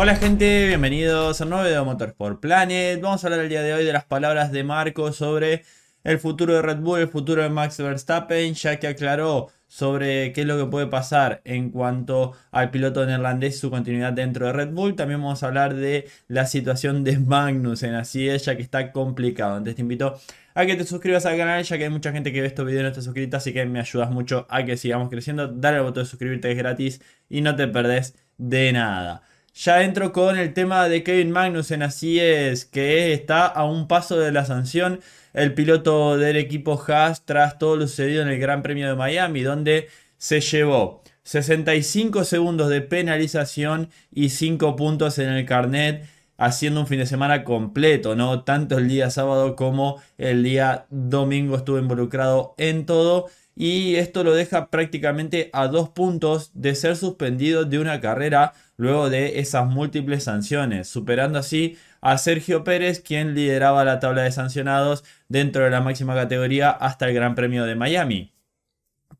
Hola gente, bienvenidos a un nuevo video de Motorsport Planet. Vamos a hablar el día de hoy de las palabras de Marco sobre el futuro de Red Bull, el futuro de Max Verstappen, ya que aclaró sobre qué es lo que puede pasar en cuanto al piloto neerlandés y su continuidad dentro de Red Bull. También vamos a hablar de la situación de Magnussen, así es, ya que está complicado. Entonces te invito a que te suscribas al canal, ya que hay mucha gente que ve estos videos y no está suscrita, así que me ayudas mucho a que sigamos creciendo. Dale al botón de suscribirte, es gratis y no te perdés de nada. Ya entro con el tema de Kevin Magnussen, así es, que está a un paso de la sanción el piloto del equipo Haas tras todo lo sucedido en el Gran Premio de Miami, donde se llevó 65 segundos de penalización y 5 puntos en el carnet, haciendo un fin de semana completo, ¿no? Tanto el día sábado como el día domingo estuvo involucrado en todo y esto lo deja prácticamente a dos puntos de ser suspendido de una carrera luego de esas múltiples sanciones, superando así a Sergio Pérez, quien lideraba la tabla de sancionados dentro de la máxima categoría hasta el Gran Premio de Miami.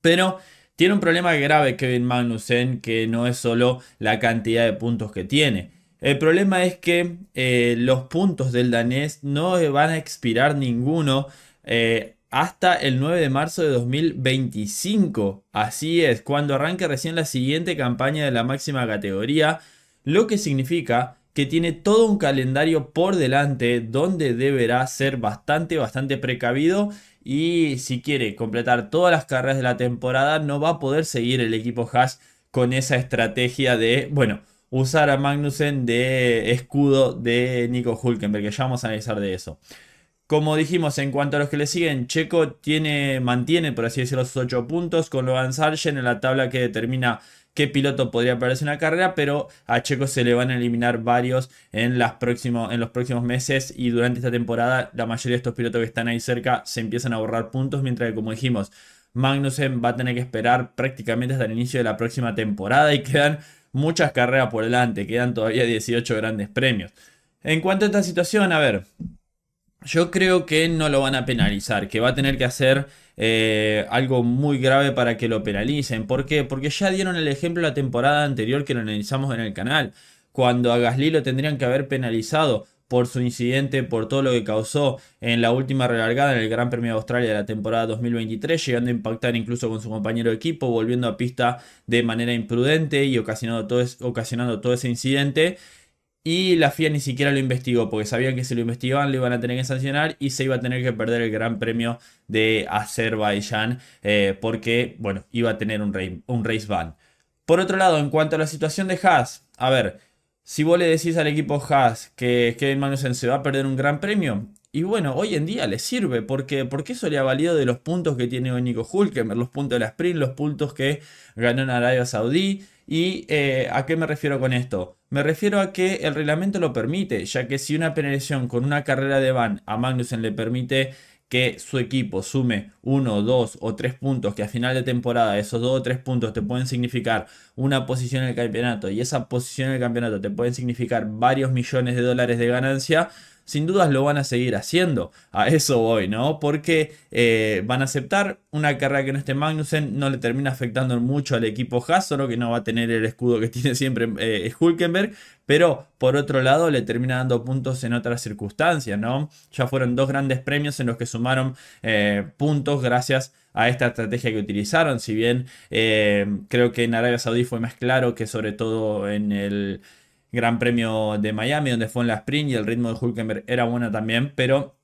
Pero tiene un problema grave Kevin Magnussen, que no es solo la cantidad de puntos que tiene. El problema es que eh, los puntos del danés no van a expirar ninguno eh, hasta el 9 de marzo de 2025. Así es, cuando arranque recién la siguiente campaña de la máxima categoría, lo que significa que tiene todo un calendario por delante donde deberá ser bastante, bastante precavido y si quiere completar todas las carreras de la temporada no va a poder seguir el equipo Haas con esa estrategia de, bueno, usar a Magnussen de escudo de Nico Hulkenberg, que ya vamos a analizar de eso. Como dijimos, en cuanto a los que le siguen, Checo tiene, mantiene, por así decirlo, los 8 puntos, con Logan Sargent en la tabla que determina qué piloto podría perderse una carrera, pero a Checo se le van a eliminar varios en, en los próximos meses y durante esta temporada la mayoría de estos pilotos que están ahí cerca se empiezan a borrar puntos, mientras que como dijimos, Magnussen va a tener que esperar prácticamente hasta el inicio de la próxima temporada y quedan muchas carreras por delante, quedan todavía 18 grandes premios. En cuanto a esta situación, a ver, yo creo que no lo van a penalizar, que va a tener que hacer eh, algo muy grave para que lo penalicen. ¿Por qué? Porque ya dieron el ejemplo la temporada anterior que lo analizamos en el canal, cuando a Gasly lo tendrían que haber penalizado por su incidente, por todo lo que causó en la última relargada en el Gran Premio de Australia de la temporada 2023, llegando a impactar incluso con su compañero de equipo, volviendo a pista de manera imprudente y ocasionando todo ese incidente. Y la FIA ni siquiera lo investigó, porque sabían que si lo investigaban lo iban a tener que sancionar y se iba a tener que perder el Gran Premio de Azerbaiyán, eh, porque, bueno, iba a tener un, un race ban. Por otro lado, en cuanto a la situación de Haas, a ver, si vos le decís al equipo Haas que Kevin Magnussen se va a perder un Gran Premio, y bueno, hoy en día le sirve, porque, porque eso le ha valido de los puntos que tiene Nico Hulkemer, los puntos de la sprint, los puntos que ganó en Arabia Saudí. ¿Y eh, a qué me refiero con esto? Me refiero a que el reglamento lo permite, ya que si una penalización con una carrera de van a Magnussen le permite que su equipo sume 1, 2 o 3 puntos, que a final de temporada esos 2 o 3 puntos te pueden significar una posición en el campeonato y esa posición en el campeonato te pueden significar varios millones de dólares de ganancia, sin dudas lo van a seguir haciendo. A eso voy, ¿no? Porque eh, van a aceptar una carrera que no esté Magnussen, no le termina afectando mucho al equipo Haas, solo que no va a tener el escudo que tiene siempre Hulkenberg, eh, pero por otro lado le termina dando puntos en otras circunstancias, ¿no? Ya fueron dos grandes premios en los que sumaron eh, puntos gracias a esta estrategia que utilizaron, si bien creo que en Arabia Saudí fue más claro que sobre todo en el... Gran Premio de Miami, donde fue en la sprint y el ritmo de Hulkenberg era bueno también, pero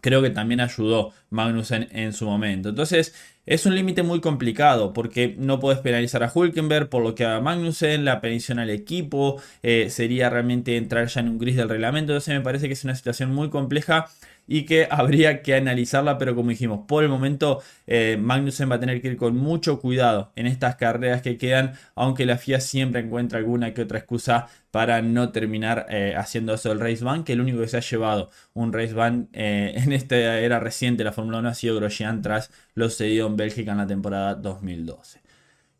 creo que también ayudó Magnussen en su momento. Entonces, es un límite muy complicado porque no puedes penalizar a Hulkenberg por lo que haga Magnussen, la petición al equipo, eh, sería realmente entrar ya en un gris del reglamento. Entonces, me parece que es una situación muy compleja y que habría que analizarla, pero como dijimos, por el momento eh, Magnussen va a tener que ir con mucho cuidado en estas carreras que quedan, aunque la FIA siempre encuentra alguna que otra excusa para no terminar eh, haciendo eso del race ban, que el único que se ha llevado un race ban eh, en esta era reciente la Fórmula 1 ha sido Grosjean tras lo cedido en Bélgica en la temporada 2012.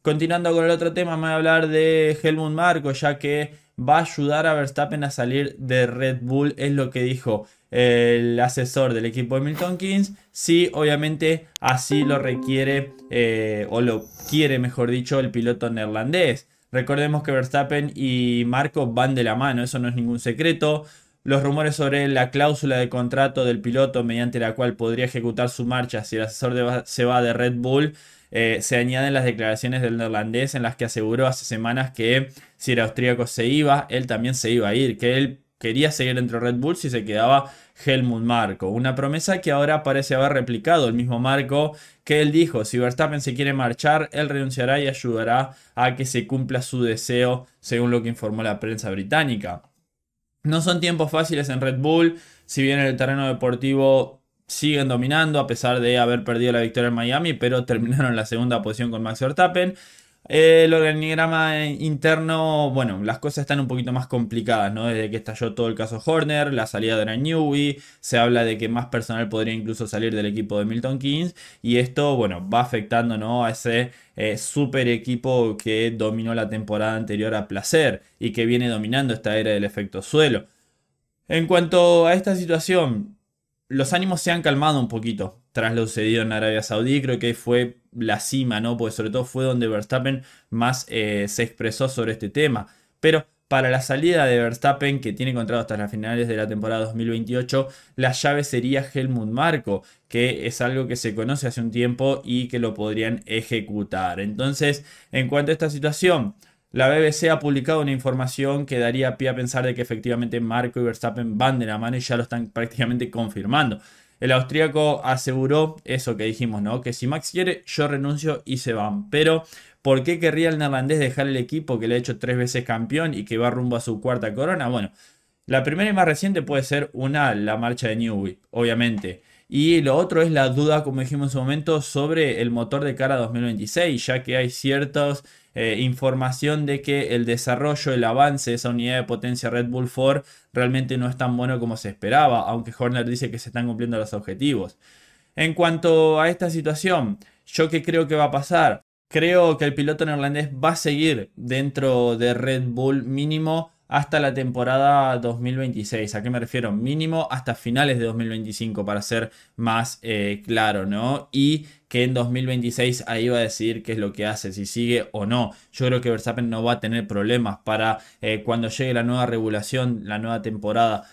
Continuando con el otro tema, me voy a hablar de Helmut Marko, ya que va a ayudar a Verstappen a salir de Red Bull, es lo que dijo el asesor del equipo de Milton Keynes si obviamente así lo requiere eh, o lo quiere mejor dicho el piloto neerlandés. Recordemos que Verstappen y Marco van de la mano, eso no es ningún secreto. Los rumores sobre la cláusula de contrato del piloto mediante la cual podría ejecutar su marcha si el asesor se va de Red Bull eh, se añaden las declaraciones del neerlandés en las que aseguró hace semanas que si el austríaco se iba, él también se iba a ir, que él quería seguir entre Red Bull si se quedaba Helmut Marco. Una promesa que ahora parece haber replicado el mismo Marco que él dijo, si Verstappen se quiere marchar, él renunciará y ayudará a que se cumpla su deseo, según lo que informó la prensa británica. No son tiempos fáciles en Red Bull, si bien en el terreno deportivo siguen dominando a pesar de haber perdido la victoria en Miami, pero terminaron en la segunda posición con Max Verstappen. El organigrama interno, bueno, las cosas están un poquito más complicadas, ¿no? Desde que estalló todo el caso Horner, la salida de Newby, se habla de que más personal podría incluso salir del equipo de Milton Keynes y esto, bueno, va afectando, ¿no? A ese eh, super equipo que dominó la temporada anterior a placer y que viene dominando esta era del efecto suelo. En cuanto a esta situación, los ánimos se han calmado un poquito tras lo sucedido en Arabia Saudí. Creo que fue la cima, ¿no? Porque sobre todo fue donde Verstappen más eh, se expresó sobre este tema. Pero para la salida de Verstappen, que tiene contrato hasta las finales de la temporada 2028, la llave sería Helmut Marco, que es algo que se conoce hace un tiempo y que lo podrían ejecutar. Entonces, en cuanto a esta situación, la BBC ha publicado una información que daría pie a pensar de que efectivamente Marco y Verstappen van de la mano y ya lo están prácticamente confirmando. El austríaco aseguró eso que dijimos, ¿no? Que si Max quiere, yo renuncio y se van. Pero, ¿por qué querría el neerlandés dejar el equipo que le ha hecho tres veces campeón y que va rumbo a su cuarta corona? Bueno, la primera y más reciente puede ser una, la marcha de Newby, obviamente. Y lo otro es la duda, como dijimos en su momento, sobre el motor de cara a 2026, ya que hay ciertos eh, información de que el desarrollo, el avance de esa unidad de potencia Red Bull Ford realmente no es tan bueno como se esperaba, aunque Horner dice que se están cumpliendo los objetivos. En cuanto a esta situación, yo qué creo que va a pasar. Creo que el piloto neerlandés va a seguir dentro de Red Bull mínimo hasta la temporada 2026. ¿A qué me refiero? Mínimo hasta finales de 2025 para ser más eh, claro, ¿no? Y que en 2026 ahí va a decidir qué es lo que hace, si sigue o no. Yo creo que Verstappen no va a tener problemas para eh, cuando llegue la nueva regulación, la nueva temporada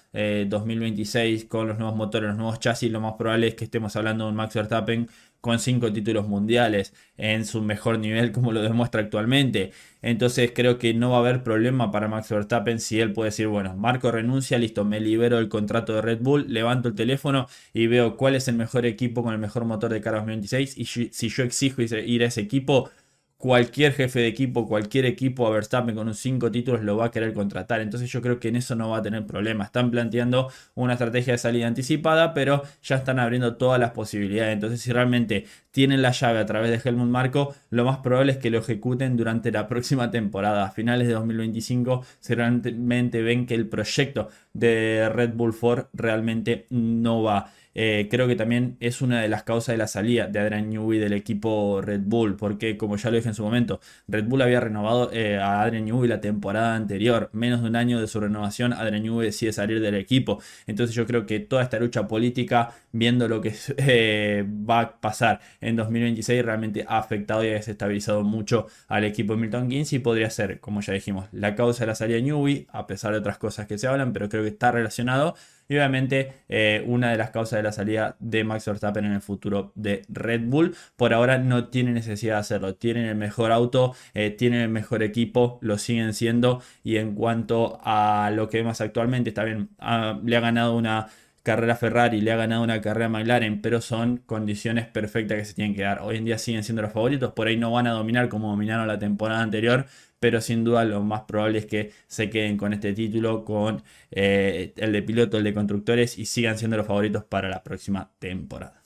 2026 eh, con los nuevos motores, los nuevos chasis, lo más probable es que estemos hablando de un Max Verstappen con cinco títulos mundiales en su mejor nivel como lo demuestra actualmente. Entonces creo que no va a haber problema para Max Verstappen si él puede decir, bueno, Marco renuncia, listo, me libero del contrato de Red Bull, levanto el teléfono y veo cuál es el mejor equipo con el mejor motor de cara 2026 y si yo exijo ir a ese equipo, cualquier jefe de equipo, cualquier equipo a Verstappen con un 5 títulos lo va a querer contratar. Entonces yo creo que en eso no va a tener problema. Están planteando una estrategia de salida anticipada, pero ya están abriendo todas las posibilidades. Entonces si realmente tienen la llave a través de Helmut Marco, lo más probable es que lo ejecuten durante la próxima temporada, a finales de 2025, seguramente ven que el proyecto de Red Bull Ford realmente no va. Eh, creo que también es una de las causas de la salida de Adrian Newey del equipo Red Bull, porque como ya lo dije en su momento, Red Bull había renovado eh, a Adrian Newey la temporada anterior, menos de un año de su renovación, Adrian Newey decide salir del equipo, entonces yo creo que toda esta lucha política, viendo lo que eh, va a pasar en 2026, realmente ha afectado y ha desestabilizado mucho al equipo de Milton Keynes y podría ser, como ya dijimos, la causa de la salida de Newey, a pesar de otras cosas que se hablan, pero creo que está relacionado y obviamente eh, una de las causas de la salida de Max Verstappen en el futuro de Red Bull. Por ahora no tiene necesidad de hacerlo. Tienen el mejor auto, eh, tienen el mejor equipo, lo siguen siendo. Y en cuanto a lo que vemos actualmente, está bien, ah, le ha ganado una carrera Ferrari, le ha ganado una carrera McLaren, pero son condiciones perfectas que se tienen que dar. Hoy en día siguen siendo los favoritos, por ahí no van a dominar como dominaron la temporada anterior, pero sin duda lo más probable es que se queden con este título, con eh, el de piloto, el de constructores y sigan siendo los favoritos para la próxima temporada.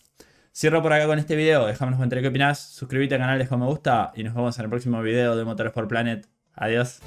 Cierro por acá con este video, déjame comentarios qué opinás, suscríbete al canal, deja me gusta y nos vemos en el próximo video de Motores por Planet. Adiós.